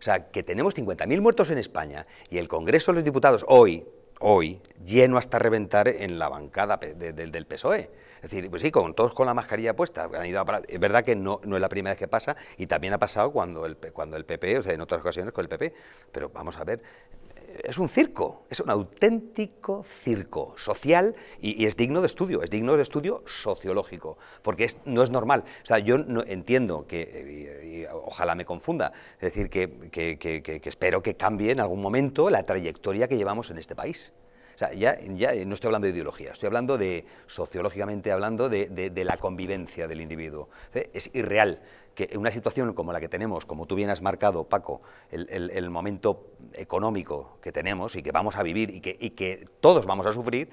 O sea, que tenemos 50.000 muertos en España y el Congreso de los Diputados hoy, hoy, lleno hasta reventar en la bancada del PSOE. Es decir, pues sí, con todos con la mascarilla puesta. es verdad que no, no es la primera vez que pasa y también ha pasado cuando el, cuando el PP, o sea, en otras ocasiones con el PP. Pero vamos a ver, es un circo, es un auténtico circo social y, es digno de estudio, es digno de estudio sociológico, porque no es normal. O sea, yo no entiendo que eh, ojalá me confunda, es decir, que, espero que cambie en algún momento la trayectoria que llevamos en este país. O sea, ya, eh, no estoy hablando de ideología, estoy hablando de, sociológicamente hablando, de, la convivencia del individuo. Es irreal que en una situación como la que tenemos, como tú bien has marcado, Paco, el, momento económico que tenemos y que vamos a vivir y que, todos vamos a sufrir,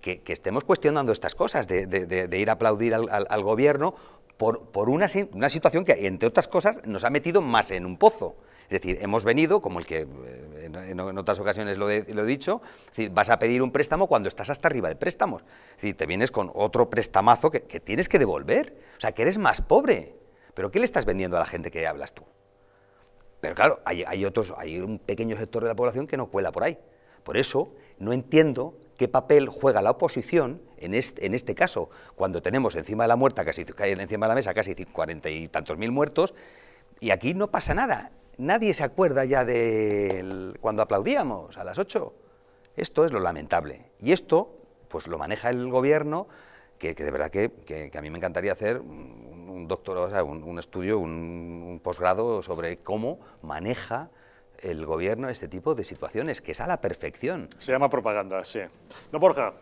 que, estemos cuestionando estas cosas, de, ir a aplaudir al, gobierno por, una, situación que, entre otras cosas, nos ha metido más en un pozo. Es decir, hemos venido, como el que eh, en, otras ocasiones lo he, dicho, vas a pedir un préstamo cuando estás hasta arriba de préstamos. Es decir, te vienes con otro prestamazo que, tienes que devolver. O sea, que eres más pobre. ¿Pero qué le estás vendiendo a la gente que hablas tú? Pero claro, hay, otros, hay un pequeño sector de la población que no cuela por ahí. Por eso no entiendo qué papel juega la oposición en este, caso, cuando tenemos encima de la muerta, casi encima de la mesa, casi cuarenta y tantos mil muertos, y aquí no pasa nada. Nadie se acuerda ya de cuando aplaudíamos a las ocho. Esto es lo lamentable. Y esto, pues lo maneja el gobierno, que, de verdad que, a mí me encantaría hacer un, doctor, doctorado, un, estudio, un, posgrado sobre cómo maneja el gobierno este tipo de situaciones, que es a la perfección. Se llama propaganda, sí. No, Borja.